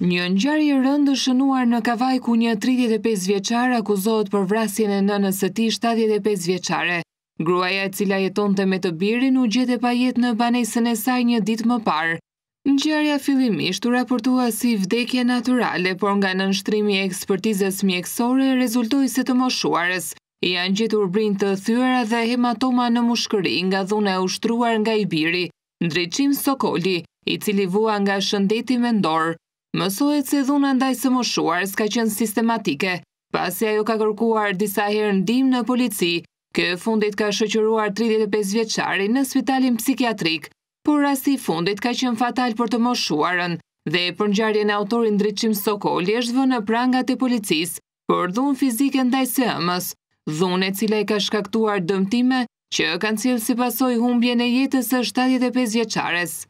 Një i rëndë shënuar në kavaj ku një 35 vjeqar akuzohet për vrasjen e nënës së ti 75 vjeqare. Gruaja cila jeton të me të birin u gjete pa jet në banesën e saj një dit më parë. Nëngjarja fillimisht u raportua si vdekje naturale, por nga nënështrimi ekspertizës mjekësore rezultoj se të moshuarës. Janë gjetur brin të thyra dhe hematoma në mushkëri nga dhune ushtruar nga i biri, ndryqim Sokoli, i cili vua nga shëndeti mendorë. Mësohet se dhuna ndaj së moshuar s'ka qenë sistematike, pasi ajo ka kërkuar disa herë ndim në polici, kë fundit ka shëqëruar 35 vjeqari në spitalin psikiatrik, por rasti fundit ka qenë fatal për të moshuarën, dhe për njarje në autorin dritëqim Sokoli është vë në prangat e policis, për dhunë fizike ndaj së ëmës, dhunë e cile ka shkaktuar dëmtime që kanë cilë si pasoj humbje në jetës e 75 vjeqares.